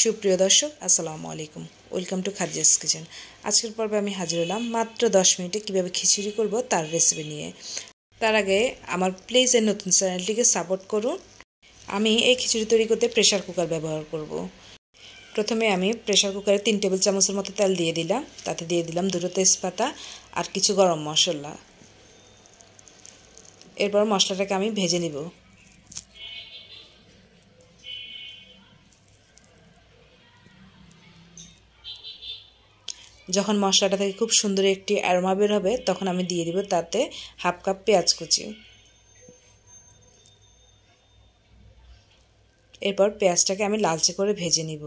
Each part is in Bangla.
সুপ্রিয় দর্শক আসসালামু আলাইকুম ওয়েলকাম টু খাদিজাস কিচেন আজকের পর্বে আমি হাজির হলাম মাত্র দশ মিনিটে কীভাবে খিচুড়ি করব তার রেসিপি নিয়ে তার আগে আমার প্লিজ এই নতুন চ্যানেলটিকে সাপোর্ট করুন আমি এই খিচুড়ি তৈরি করতে প্রেশার কুকার ব্যবহার করব। প্রথমে আমি প্রেশার কুকারে তিন টেবিল চামচের মতো তেল দিয়ে দিলাম তাতে দিয়ে দিলাম দুটো তেজপাতা আর কিছু গরম মশলা এরপর মশলাটাকে আমি ভেজে নিব যখন মশলাটা থেকে খুব সুন্দর একটি অ্যারোমা বের হবে তখন আমি দিয়ে দিব তাতে হাফ কাপ পেঁয়াজ কুচি এরপর পেঁয়াজটাকে আমি লালচে করে ভেজে নিব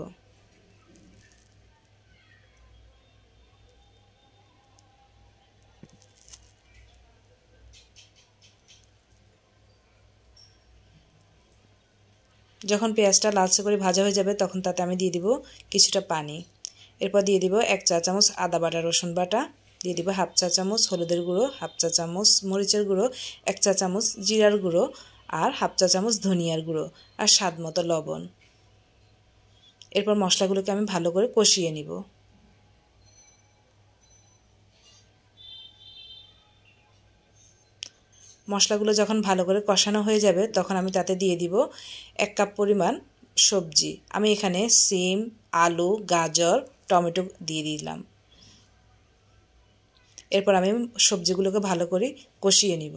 যখন পেঁয়াজটা লালচে করে ভাজা হয়ে যাবে তখন তাতে আমি দিয়ে দিব কিছুটা পানি এরপর দিয়ে দিব এক চা চামচ আদা বাটা রসুন বাটা দিয়ে দিব হাফ চা চামচ হলুদের গুঁড়ো হাফ চা চামচ মরিচের গুঁড়ো এক চা চামচ জিরার গুঁড়ো আর হাফ চা চামচ ধনিয়ার গুঁড়ো আর স্বাদ মতো লবণ এরপর মশলাগুলোকে আমি ভালো করে কষিয়ে নিব মশলাগুলো যখন ভালো করে কষানো হয়ে যাবে তখন আমি তাতে দিয়ে দিব এক কাপ পরিমাণ সবজি আমি এখানে সিম আলু গাজর টমেটো দিয়ে দিলাম এরপর আমি সবজিগুলোকে ভালো করে কষিয়ে নিব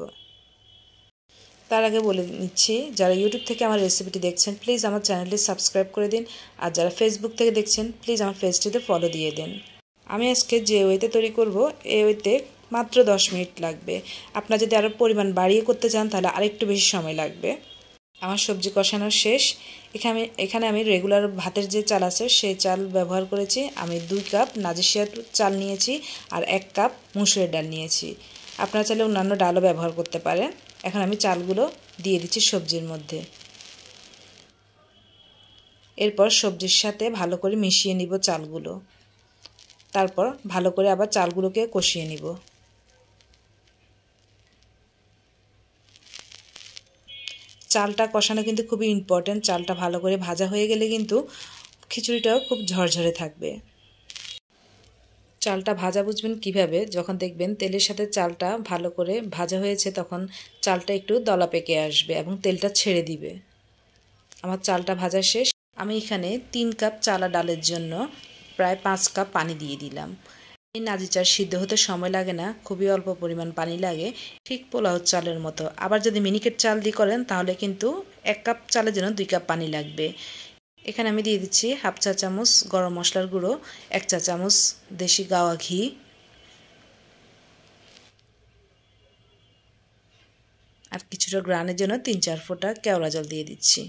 তার আগে বলে নিচ্ছি যারা ইউটিউব থেকে আমার রেসিপিটি দেখছেন প্লিজ আমার চ্যানেলটি সাবস্ক্রাইব করে দিন আর যারা ফেসবুক থেকে দেখছেন প্লিজ আমার পেজটিতে ফলো দিয়ে দিন আমি আজকে যে ওয়েতে তৈরি করব এ ওয়েতে মাত্র দশ মিনিট লাগবে আপনার যদি আরও পরিমাণ বাড়িয়ে করতে চান তাহলে আরেকটু বেশি সময় লাগবে আমার সবজি কষানো শেষ এখানে এখানে আমি রেগুলার ভাতের যে চাল আছে সেই চাল ব্যবহার করেছি আমি দুই কাপ নাজিসিয়ার চাল নিয়েছি আর এক কাপ মুসুরের ডাল নিয়েছি আপনারা চাইলে অন্যান্য ডালও ব্যবহার করতে পারেন এখন আমি চালগুলো দিয়ে দিচ্ছি সবজির মধ্যে এরপর সবজির সাথে ভালো করে মিশিয়ে নিব চালগুলো তারপর ভালো করে আবার চালগুলোকে কষিয়ে নিব চালটা কষানো কিন্তু খুবই ইম্পর্ট্যান্ট চালটা ভালো করে ভাজা হয়ে গেলে কিন্তু খিচুড়িটাও খুব ঝরঝরে থাকবে চালটা ভাজা বুঝবেন কিভাবে যখন দেখবেন তেলের সাথে চালটা ভালো করে ভাজা হয়েছে তখন চালটা একটু দলা পেকে আসবে এবং তেলটা ছেড়ে দিবে আমার চালটা ভাজা শেষ আমি এখানে তিন কাপ চালা ডালের জন্য প্রায় পাঁচ কাপ পানি দিয়ে দিলাম এই নাজি চাল সিদ্ধ হতে সময় লাগে না খুবই অল্প পরিমাণ পানি লাগে ঠিক পোলাও চালের মতো আবার যদি মিনিকেট চাল দিয়ে করেন তাহলে কিন্তু এক কাপ চালের জন্য দুই কাপ পানি লাগবে এখানে আমি দিয়ে দিচ্ছি হাফ চা চামচ গরম মশলার গুঁড়ো এক চা চামচ দেশি গাওয়া ঘি আর কিছুটা গ্রানের জন্য তিন চার ফোঁটা কেওড়া জল দিয়ে দিচ্ছি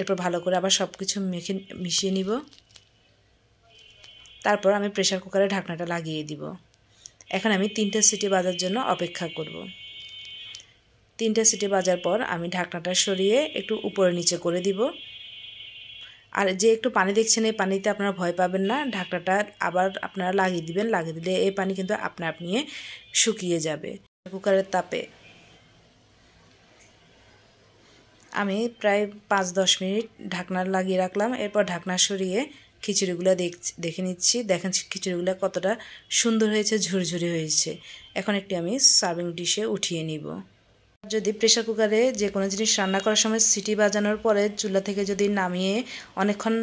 এরপর ভালো করে আবার সব কিছু মেখে মিশিয়ে নিব তারপর আমি প্রেশার কুকারে ঢাকনাটা লাগিয়ে দিব এখন আমি তিনটা সিটি বাজার জন্য অপেক্ষা করব। তিনটা সিটি বাজার পর আমি ঢাকনাটা সরিয়ে একটু উপরে নিচে করে দিব আর যে একটু পানি দেখছেন এই পানিতে আপনারা ভয় পাবেন না ঢাকনাটা আবার আপনারা লাগিয়ে দিবেন লাগিয়ে দিলে এই পানি কিন্তু আপনা আপনি শুকিয়ে যাবে কুকারের তাপে আমি প্রায় পাঁচ দশ মিনিট ঢাকনা লাগিয়ে রাখলাম এরপর ঢাকনা সরিয়ে খিচুড়িগুলো দেখে নিচ্ছি দেখেন খিচুড়িগুলো কতটা সুন্দর হয়েছে ঝুরঝুরি হয়েছে এখন একটি আমি সার্ভিং ডিশে উঠিয়ে নিব যদি প্রেশার কুকারে যে কোনো জিনিস রান্না করার সময় সিটি বাজানোর পরে চুলা থেকে যদি নামিয়ে অনেকক্ষণ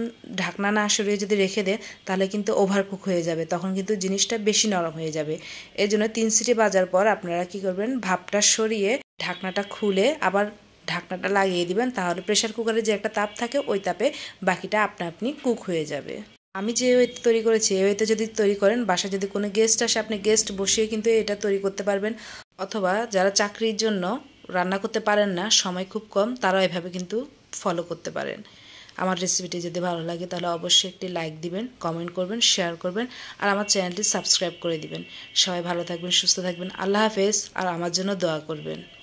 ঢাকনা না সরিয়ে যদি রেখে দেয় তাহলে কিন্তু কুক হয়ে যাবে তখন কিন্তু জিনিসটা বেশি নরম হয়ে যাবে এর জন্য তিন সিটি বাজার পর আপনারা কি করবেন ভাপটা সরিয়ে ঢাকনাটা খুলে আবার ঢাকনাটা লাগিয়ে দিবেন তাহলে প্রেশার কুকারে যে একটা তাপ থাকে ওই তাপে বাকিটা আপনা আপনি কুক হয়ে যাবে আমি যে ওয়েতে তৈরি করেছি এই ওয়েতে যদি তৈরি করেন বাসায় যদি কোনো গেস্ট আসে আপনি গেস্ট বসিয়ে কিন্তু এটা তৈরি করতে পারবেন অথবা যারা চাকরির জন্য রান্না করতে পারেন না সময় খুব কম তারা এভাবে কিন্তু ফলো করতে পারেন আমার রেসিপিটি যদি ভালো লাগে তাহলে অবশ্যই একটি লাইক দিবেন কমেন্ট করবেন শেয়ার করবেন আর আমার চ্যানেলটি সাবস্ক্রাইব করে দিবেন সবাই ভালো থাকবেন সুস্থ থাকবেন আল্লাহ হাফেজ আর আমার জন্য দোয়া করবেন